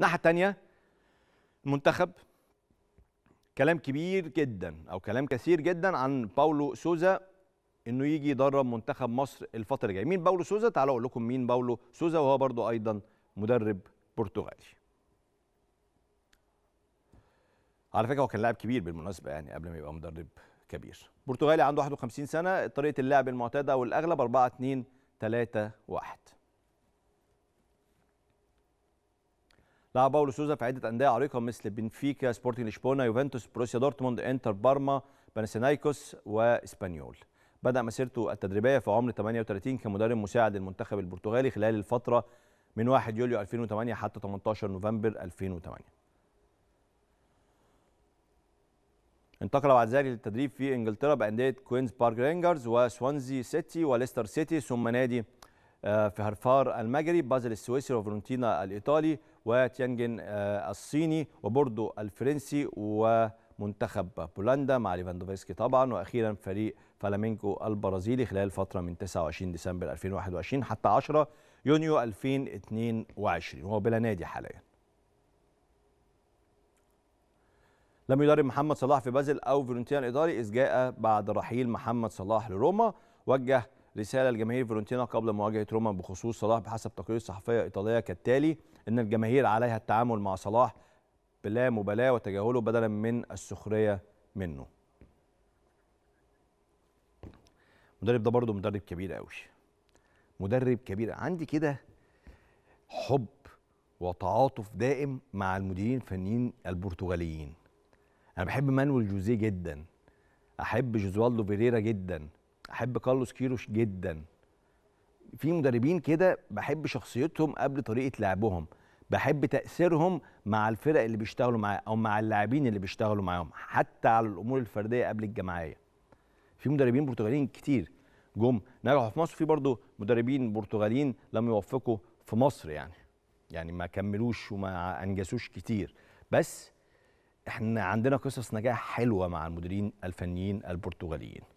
الناحيه الثانيه المنتخب كلام كبير جدا او كلام كثير جدا عن باولو سوزا انه يجي يدرب منتخب مصر الفتره الجايه مين باولو سوزا تعالوا اقول لكم مين باولو سوزا وهو برضو ايضا مدرب برتغالي على فكره هو كان لاعب كبير بالمناسبه يعني قبل ما يبقى مدرب كبير برتغالي عنده 51 سنه طريقه اللعب المعتاده والاغلب 4 2 3 1 لعب باولو سوزا في عده انديه عريقه مثل بنفيكا سبورتنج لشبونه يوفنتوس بروسيا دورتموند انتر بارما بانسينايكوس واسبانيول بدا مسيرته التدريبيه في عمر 38 كمدرب مساعد للمنتخب البرتغالي خلال الفتره من 1 يوليو 2008 حتى 18 نوفمبر 2008 انتقل بعد ذلك للتدريب في انجلترا بانديه كوينز بارك رينجرز وسوانزي سيتي وليستر سيتي ثم نادي آه، في هرفار المجري بازل السويسري وفرونتينا الإيطالي وتيانجن آه، الصيني وبوردو الفرنسي ومنتخب بولندا مع ليفاندوفسكي طبعا وأخيرا فريق فلامينكو البرازيلي خلال فترة من 29 ديسمبر 2021 حتى 10 يونيو 2022 وهو بلا نادي حاليا لم يدرب محمد صلاح في بازل أو فيورنتينا الإيطالي إذ جاء بعد رحيل محمد صلاح لروما وجه رسالة لجماهير فيورنتينا قبل مواجهة روما بخصوص صلاح بحسب تقرير صحفية إيطالية كالتالي إن الجماهير عليها التعامل مع صلاح بلا مبالاة وتجاهله بدلا من السخرية منه المدرب ده برضه مدرب كبير قوي مدرب كبير عندي كده حب وتعاطف دائم مع المديرين الفنيين البرتغاليين انا بحب مانويل جوزيه جدا احب جوزوالدو فيريرا جدا بحب كارلوس كيروش جدا في مدربين كده بحب شخصيتهم قبل طريقه لعبهم بحب تاثيرهم مع الفرق اللي بيشتغلوا معاه او مع اللاعبين اللي بيشتغلوا معاهم حتى على الامور الفرديه قبل الجماعيه في مدربين برتغاليين كتير جم نجحوا في مصر في برضه مدربين برتغاليين لم يوفقوا في مصر يعني يعني ما كملوش وما انجزوش كتير بس احنا عندنا قصص نجاح حلوه مع المديرين الفنيين البرتغاليين